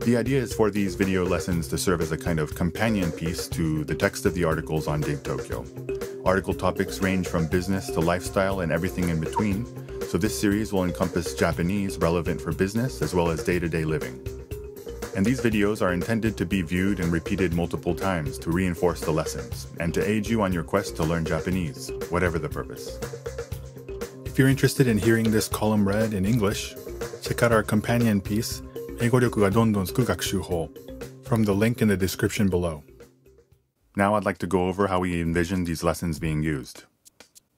The idea is for these video lessons to serve as a kind of companion piece to the text of the articles on Dig Tokyo. Article topics range from business to lifestyle and everything in between, so this series will encompass Japanese relevant for business as well as day-to-day -day living. And these videos are intended to be viewed and repeated multiple times to reinforce the lessons, and to aid you on your quest to learn Japanese, whatever the purpose. If you're interested in hearing this column read in English, check out our companion piece, 英語力がどんどんつく学習法 from the link in the description below. Now I'd like to go over how we envision these lessons being used.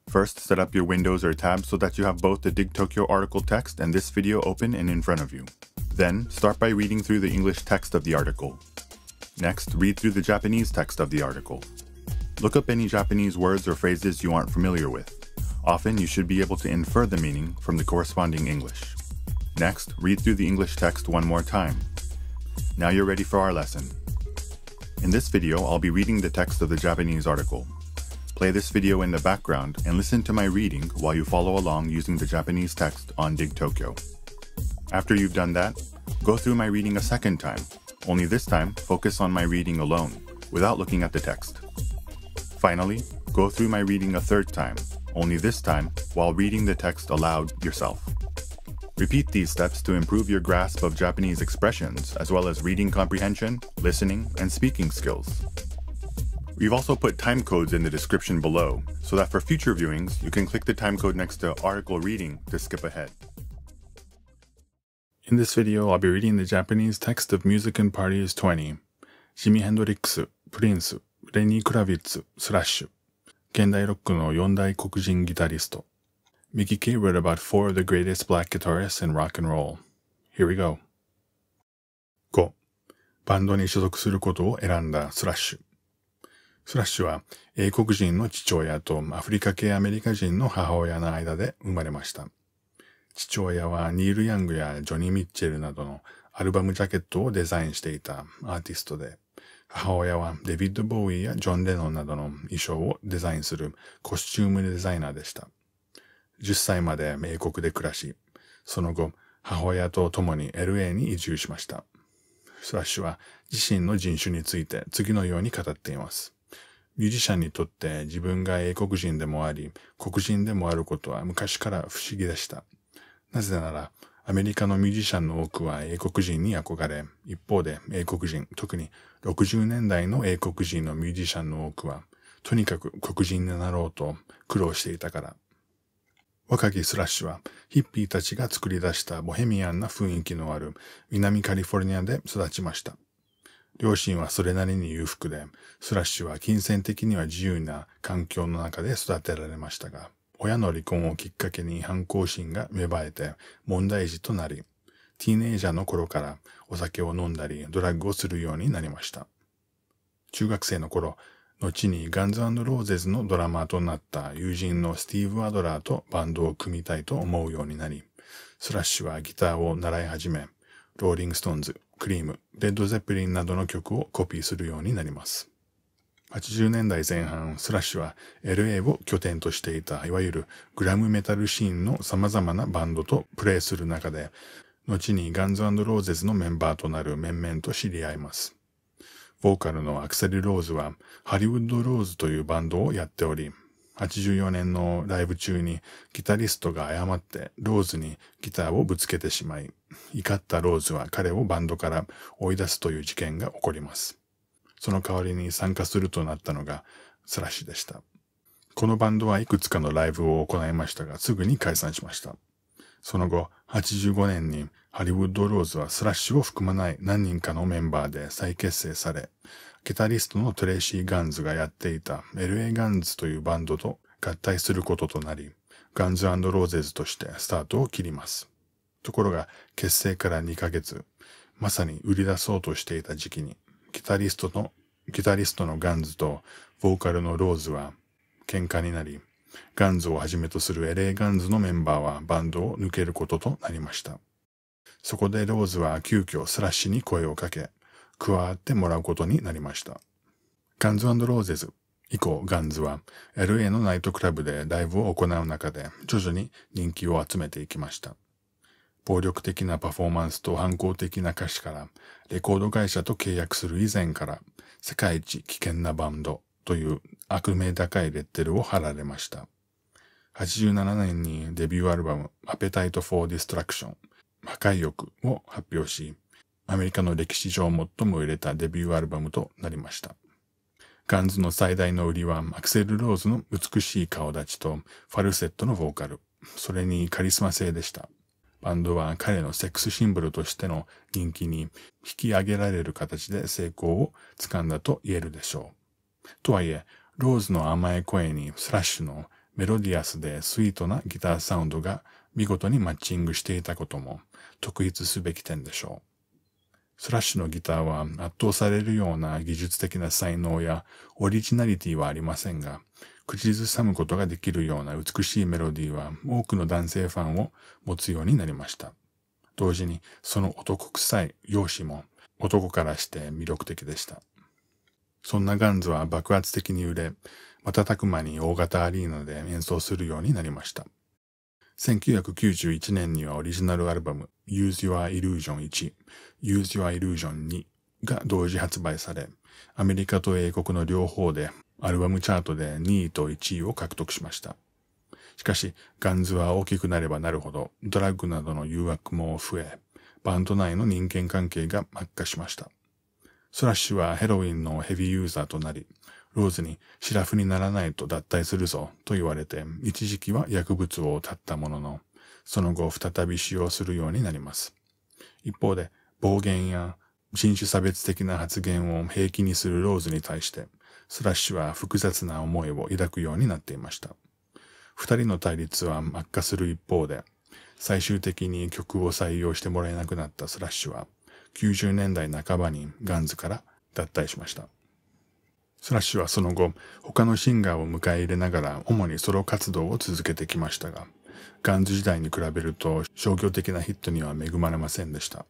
First, set up your windows or tabs so that you have both the Dig Tokyo article text and this video open and in front of you. Then, start by reading through the English text of the article. Next, read through the Japanese text of the article. Look up any Japanese words or phrases you aren't familiar with. Often, you should be able to infer the meaning from the corresponding English. Next, read through the English text one more time. Now you're ready for our lesson. In this video, I'll be reading the text of the Japanese article. Play this video in the background and listen to my reading while you follow along using the Japanese text on Dig Tokyo. After you've done that, go through my reading a second time, only this time focus on my reading alone, without looking at the text. Finally, go through my reading a third time, only this time while reading the text aloud yourself. Repeat these steps to improve your grasp of Japanese expressions, as well as reading comprehension, listening, and speaking skills. We've also put time codes in the description below, so that for future viewings, you can click the time code next to article reading to skip ahead. In this video, I'll be reading the Japanese text of Music and Parties 20, Jimi Hendrix, Prince, レニー・クラヴィッツ、スラッシュ、現代ロックの4大黒人ギタリスト Mickey K wrote about four of the greatest black guitarists in rock and roll. Here we go. 5. バンドに所属することを選んだスラッシュ。スラッシュは英国人の父親とアフリカ系アメリカ人の母親の間で生まれました。父親はニール・ヤングやジョニー・ミッチェルなどのアルバムジャケットをデザインしていたアーティストで、母親はデビッド・ボーイやジョン・レノンなどの衣装をデザインするコスチュームデザイナーでした。10歳まで米国で暮らし、その後、母親と共に LA に移住しました。スラッシュは自身の人種について次のように語っています。ミュージシャンにとって自分が英国人でもあり、黒人でもあることは昔から不思議でした。なぜなら、アメリカのミュージシャンの多くは英国人に憧れ、一方で英国人、特に60年代の英国人のミュージシャンの多くは、とにかく黒人になろうと苦労していたから若きスラッシュはヒッピーたちが作り出したボヘミアンな雰囲気のある南カリフォルニアで育ちました。両親はそれなりに裕福で、スラッシュは金銭的には自由な環境の中で育てられましたが、親の離婚をきっかけに反抗心が芽生えて問題児となり、ティーネイジャーの頃からお酒を飲んだりドラッグをするようになりました。中学生の頃、後にガンズローゼズのドラマーとなった友人のスティーブ・アドラーとバンドを組みたいと思うようになり、スラッシュはギターを習い始め、ローリング・ストーンズ、クリーム、レッド・ゼプリンなどの曲をコピーするようになります。80年代前半、スラッシュは LA を拠点としていた、いわゆるグラムメタルシーンの様々なバンドとプレイする中で、後にガンズローゼズのメンバーとなる面々と知り合います。ボーカルのアクセル・ローズはハリウッド・ローズというバンドをやっており、84年のライブ中にギタリストが誤ってローズにギターをぶつけてしまい、怒ったローズは彼をバンドから追い出すという事件が起こります。その代わりに参加するとなったのがスラッシュでした。このバンドはいくつかのライブを行いましたが、すぐに解散しました。その後、85年にハリウッド・ローズはスラッシュを含まない何人かのメンバーで再結成され、ギタリストのトレイシー・ガンズがやっていた LA ガンズというバンドと合体することとなり、ガンズローゼズとしてスタートを切ります。ところが、結成から2ヶ月、まさに売り出そうとしていた時期に、ギタリストの、ギタリストのガンズとボーカルのローズは喧嘩になり、ガンズをはじめとする LA ガンズのメンバーはバンドを抜けることとなりました。そこでローズは急遽スラッシュに声をかけ、加わってもらうことになりました。ガンズローゼズ以降ガンズは LA のナイトクラブでライブを行う中で徐々に人気を集めていきました。暴力的なパフォーマンスと反抗的な歌詞からレコード会社と契約する以前から世界一危険なバンドという悪名高いレッテルを貼られました。87年にデビューアルバム Appetite for d ラ s t r ン、c t i o n 破壊欲を発表し、アメリカの歴史上最も売れたデビューアルバムとなりました。ガンズの最大の売りはアクセル・ローズの美しい顔立ちとファルセットのボーカル、それにカリスマ性でした。バンドは彼のセックスシンボルとしての人気に引き上げられる形で成功をつかんだと言えるでしょう。とはいえ、ローズの甘い声にスラッシュのメロディアスでスイートなギターサウンドが見事にマッチングしていたことも特筆すべき点でしょう。スラッシュのギターは圧倒されるような技術的な才能やオリジナリティはありませんが、口ずさむことができるような美しいメロディーは多くの男性ファンを持つようになりました。同時にその男臭い容姿も男からして魅力的でした。そんなガンズは爆発的に売れ、瞬く間に大型アリーナで演奏するようになりました。1991年にはオリジナルアルバム Use Your Illusion 1、Use Your Illusion 2が同時発売され、アメリカと英国の両方でアルバムチャートで2位と1位を獲得しました。しかし、ガンズは大きくなればなるほど、ドラッグなどの誘惑も増え、バンド内の人間関係が悪化しました。スラッシュはヘロウィンのヘビーユーザーとなり、ローズにシラフにならないと脱退するぞと言われて、一時期は薬物を絶ったものの、その後再び使用するようになります。一方で、暴言や人種差別的な発言を平気にするローズに対して、スラッシュは複雑な思いを抱くようになっていました。二人の対立は悪化する一方で、最終的に曲を採用してもらえなくなったスラッシュは、90年代半ばにガンズから脱退しました。スラッシュはその後、他のシンガーを迎え入れながら主にソロ活動を続けてきましたが、ガンズ時代に比べると商業的なヒットには恵まれませんでした。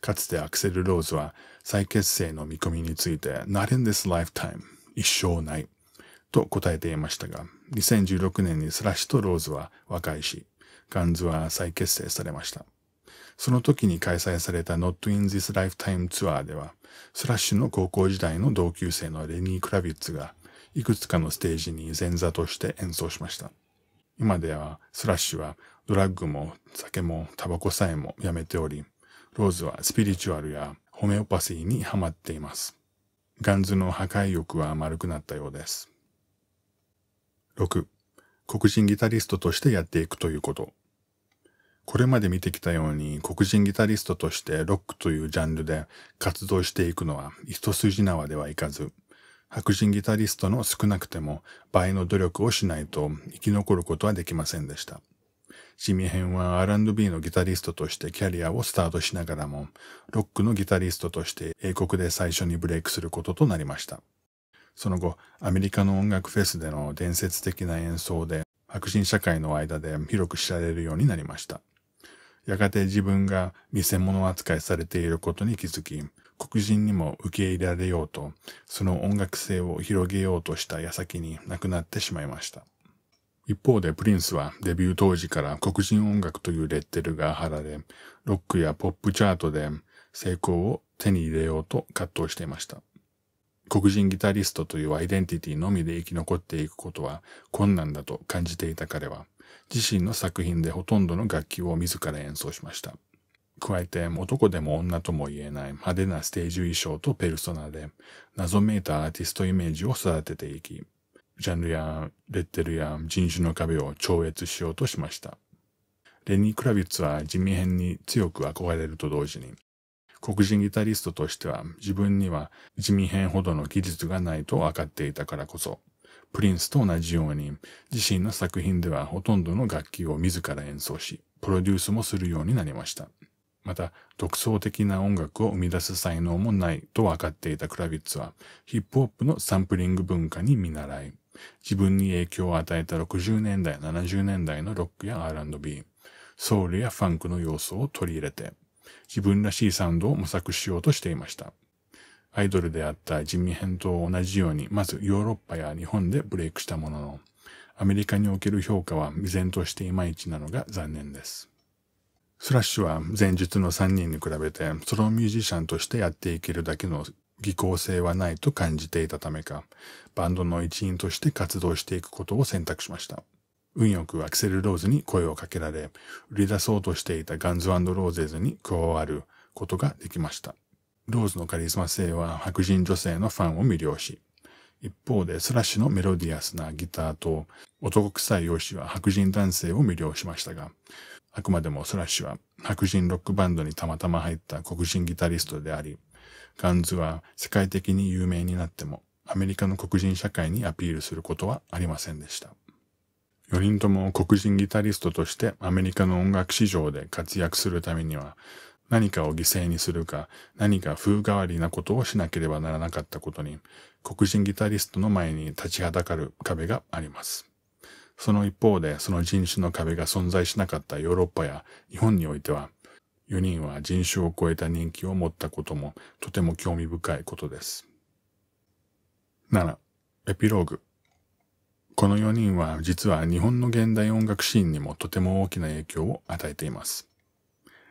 かつてアクセル・ローズは再結成の見込みについて Not in this lifetime 一生ないと答えていましたが、2016年にスラッシュとローズは和解し、ガンズは再結成されました。その時に開催された Not in This Lifetime ツアーでは、スラッシュの高校時代の同級生のレニー・クラビッツが、いくつかのステージに前座として演奏しました。今では、スラッシュはドラッグも酒もタバコさえもやめており、ローズはスピリチュアルやホメオパシーにハマっています。ガンズの破壊欲は丸くなったようです。6. 黒人ギタリストとしてやっていくということ。これまで見てきたように黒人ギタリストとしてロックというジャンルで活動していくのは一筋縄ではいかず、白人ギタリストの少なくても倍の努力をしないと生き残ることはできませんでした。シミヘンは R&B のギタリストとしてキャリアをスタートしながらも、ロックのギタリストとして英国で最初にブレイクすることとなりました。その後、アメリカの音楽フェスでの伝説的な演奏で、白人社会の間で広く知られるようになりました。やがて自分が見せ物扱いされていることに気づき、黒人にも受け入れられようと、その音楽性を広げようとした矢先に亡くなってしまいました。一方でプリンスはデビュー当時から黒人音楽というレッテルが貼られ、ロックやポップチャートで成功を手に入れようと葛藤していました。黒人ギタリストというアイデンティティのみで生き残っていくことは困難だと感じていた彼は、自身の作品でほとんどの楽器を自ら演奏しました。加えて男でも女とも言えない派手なステージ衣装とペルソナで謎めいたアーティストイメージを育てていき、ジャンルやレッテルや人種の壁を超越しようとしました。レニー・クラビッツは地味編に強く憧れると同時に、黒人ギタリストとしては自分には地味編ほどの技術がないと分かっていたからこそ、プリンスと同じように、自身の作品ではほとんどの楽器を自ら演奏し、プロデュースもするようになりました。また、独創的な音楽を生み出す才能もないと分かっていたクラビッツは、ヒップホップのサンプリング文化に見習い、自分に影響を与えた60年代、70年代のロックや R&B、ソウルやファンクの要素を取り入れて、自分らしいサウンドを模索しようとしていました。アイドルであったジミヘンと同じように、まずヨーロッパや日本でブレイクしたものの、アメリカにおける評価は未然としていまいちなのが残念です。スラッシュは前述の3人に比べてソロミュージシャンとしてやっていけるだけの技巧性はないと感じていたためか、バンドの一員として活動していくことを選択しました。運よくアクセル・ローズに声をかけられ、売り出そうとしていたガンズローゼズに加わることができました。ローズのカリスマ性は白人女性のファンを魅了し、一方でスラッシュのメロディアスなギターと男臭い容姿は白人男性を魅了しましたが、あくまでもスラッシュは白人ロックバンドにたまたま入った黒人ギタリストであり、ガンズは世界的に有名になってもアメリカの黒人社会にアピールすることはありませんでした。4人とも黒人ギタリストとしてアメリカの音楽市場で活躍するためには、何かを犠牲にするか、何か風変わりなことをしなければならなかったことに、黒人ギタリストの前に立ちはだかる壁があります。その一方で、その人種の壁が存在しなかったヨーロッパや日本においては、4人は人種を超えた人気を持ったこともとても興味深いことです。7. エピローグ。この4人は実は日本の現代音楽シーンにもとても大きな影響を与えています。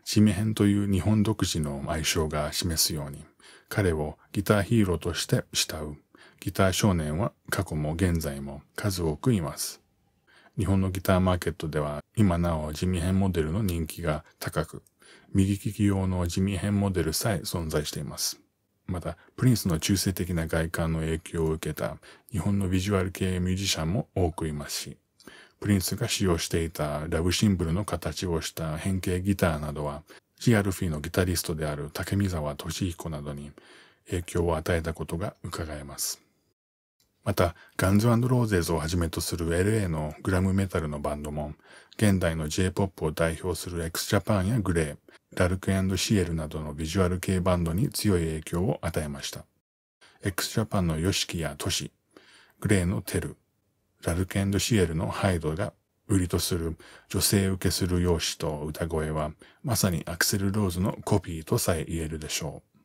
シメ編という日本独自の愛称が示すように、彼をギターヒーローとして慕うギター少年は過去も現在も数多くいます。日本のギターマーケットでは今なお地味編モデルの人気が高く、右利き用の地味編モデルさえ存在しています。また、プリンスの中性的な外観の影響を受けた日本のビジュアル系ミュージシャンも多くいますし、プリンスが使用していたラブシンブルの形をした変形ギターなどは、アルフィのギタリストである竹見沢俊彦などに影響を与えたことが伺えます。また、ガンズローゼーズをはじめとする LA のグラムメタルのバンドも、現代の J-POP を代表する XJAPAN やグレー、ダルクシエルなどのビジュアル系バンドに強い影響を与えました。XJAPAN の YOSHIKI やトシ、グレーのテル、ラルケンド・シエルのハイドが売りとする女性受けする容姿と歌声は、まさにアクセル・ローズのコピーとさえ言えるでしょう。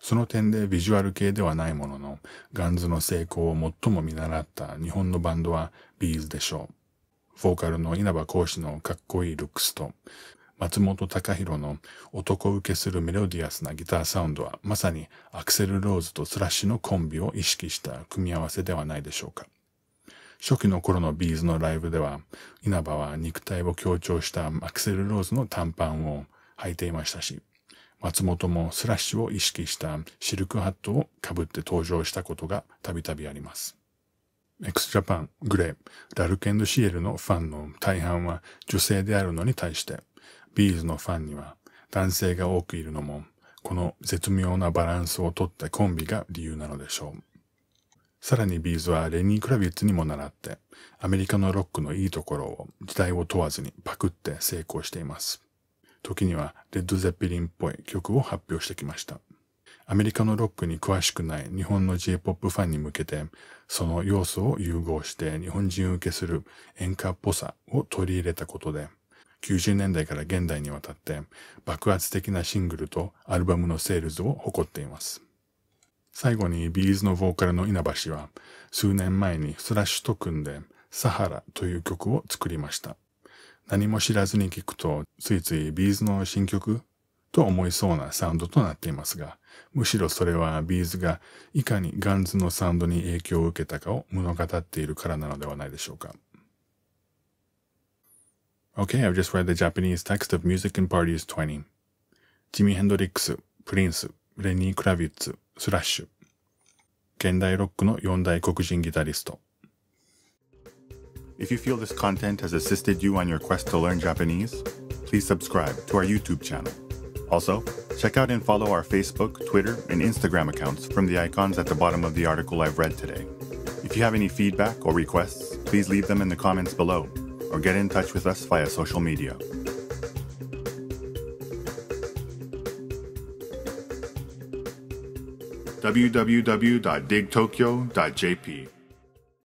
その点でビジュアル系ではないものの、ガンズの成功を最も見習った日本のバンドはビーズでしょう。フォーカルの稲葉講師のかっこいいルックスと、松本隆弘の男受けするメロディアスなギターサウンドはまさにアクセル・ローズとスラッシュのコンビを意識した組み合わせではないでしょうか。初期の頃のビーズのライブでは、稲葉は肉体を強調したアクセルローズの短パンを履いていましたし、松本もスラッシュを意識したシルクハットをかぶって登場したことがたびたびあります。x ジャパン、グレー、ラルケンドシエルのファンの大半は女性であるのに対して、ビーズのファンには男性が多くいるのも、この絶妙なバランスをとったコンビが理由なのでしょう。さらにビーズはレニー・クラビッツにも習って、アメリカのロックのいいところを時代を問わずにパクって成功しています。時にはレッド・ゼッペリンっぽい曲を発表してきました。アメリカのロックに詳しくない日本の J-POP ファンに向けて、その要素を融合して日本人受けする演歌っぽさを取り入れたことで、90年代から現代にわたって爆発的なシングルとアルバムのセールズを誇っています。最後にビーズのボーカルの稲葉は数年前にスラッシュと組んでサハラという曲を作りました。何も知らずに聴くとついついビーズの新曲と思いそうなサウンドとなっていますが、むしろそれはビーズがいかにガンズのサウンドに影響を受けたかを物語っているからなのではないでしょうか。Okay, I've just read the Japanese text of Music in Parties 20. j i m m y Hendrix, Prince, Lenny Kravitz, If you feel this content has assisted you on your quest to learn Japanese, please subscribe to our YouTube channel. Also, check out and follow our Facebook, Twitter, and Instagram accounts from the icons at the bottom of the article I've read today. If you have any feedback or requests, please leave them in the comments below or get in touch with us via social media. www.digtokyo.jp.